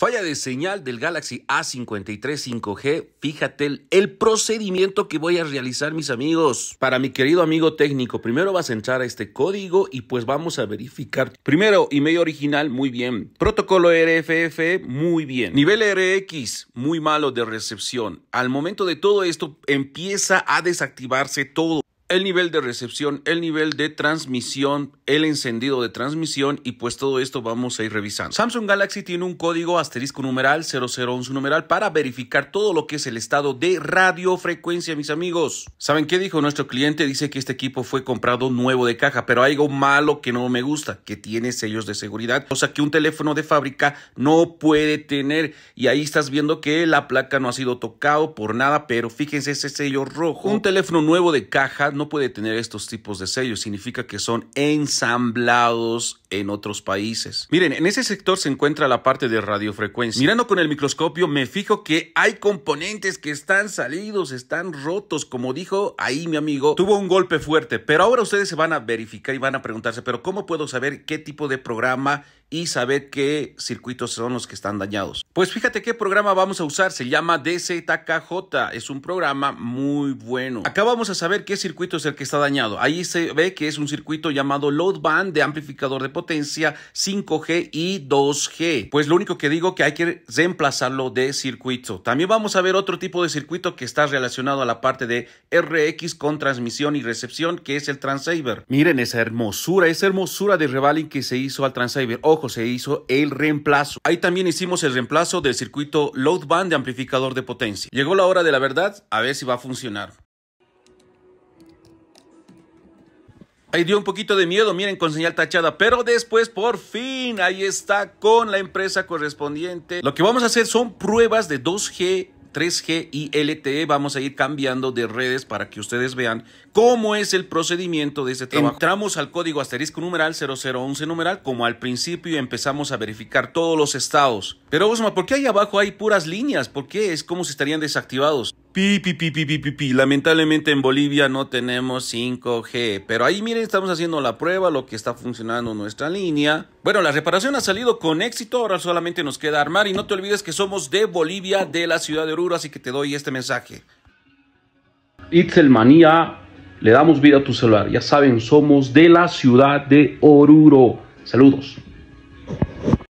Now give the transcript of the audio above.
Falla de señal del Galaxy A53 5G. Fíjate el, procedimiento que voy a realizar, mis amigos. Para mi querido amigo técnico, primero vas a entrar a este código y pues vamos a verificar. Primero, email original, muy bien. Protocolo RFF, muy bien. Nivel RX, muy malo de recepción. Al momento de todo esto, empieza a desactivarse todo el nivel de recepción, el nivel de transmisión, el encendido de transmisión y pues todo esto vamos a ir revisando. Samsung Galaxy tiene un código asterisco numeral 0011 numeral para verificar todo lo que es el estado de radiofrecuencia, mis amigos. ¿Saben qué dijo nuestro cliente? Dice que este equipo fue comprado nuevo de caja, pero hay algo malo que no me gusta, que tiene sellos de seguridad, O sea que un teléfono de fábrica no puede tener y ahí estás viendo que la placa no ha sido tocado por nada, pero fíjense ese sello rojo. Un teléfono nuevo de caja no puede tener estos tipos de sellos, significa que son ensamblados en otros países. Miren, en ese sector se encuentra la parte de radiofrecuencia. Mirando con el microscopio me fijo que hay componentes que están salidos, están rotos, como dijo ahí mi amigo, tuvo un golpe fuerte, pero ahora ustedes se van a verificar y van a preguntarse, pero ¿cómo puedo saber qué tipo de programa y saber qué circuitos son los que están dañados. Pues fíjate qué programa vamos a usar, se llama DZKJ, es un programa muy bueno. Acá vamos a saber qué circuito es el que está dañado. Ahí se ve que es un circuito llamado load band de amplificador de potencia 5G y 2G. Pues lo único que digo que hay que reemplazarlo de circuito. También vamos a ver otro tipo de circuito que está relacionado a la parte de RX con transmisión y recepción, que es el transceiver. Miren esa hermosura, esa hermosura de revaling que se hizo al transceiver. Ojo se hizo el reemplazo. Ahí también hicimos el reemplazo del circuito load band de amplificador de potencia. Llegó la hora de la verdad, a ver si va a funcionar. Ahí dio un poquito de miedo, miren, con señal tachada, pero después por fin ahí está con la empresa correspondiente. Lo que vamos a hacer son pruebas de 2G 3G y LTE. Vamos a ir cambiando de redes para que ustedes vean cómo es el procedimiento de este trabajo. Entramos al código asterisco numeral 0011 numeral, como al principio y empezamos a verificar todos los estados. Pero Osma, ¿por qué ahí abajo hay puras líneas? ¿Por qué? Es como si estarían desactivados. Pi, pi, pi, pi, pi, pi, Lamentablemente en Bolivia no tenemos 5G. Pero ahí miren, estamos haciendo la prueba, lo que está funcionando nuestra línea. Bueno, la reparación ha salido con éxito, ahora solamente nos queda armar. Y no te olvides que somos de Bolivia, de la ciudad de Oruro, así que te doy este mensaje. Itzelmanía, le damos vida a tu celular. Ya saben, somos de la ciudad de Oruro. Saludos.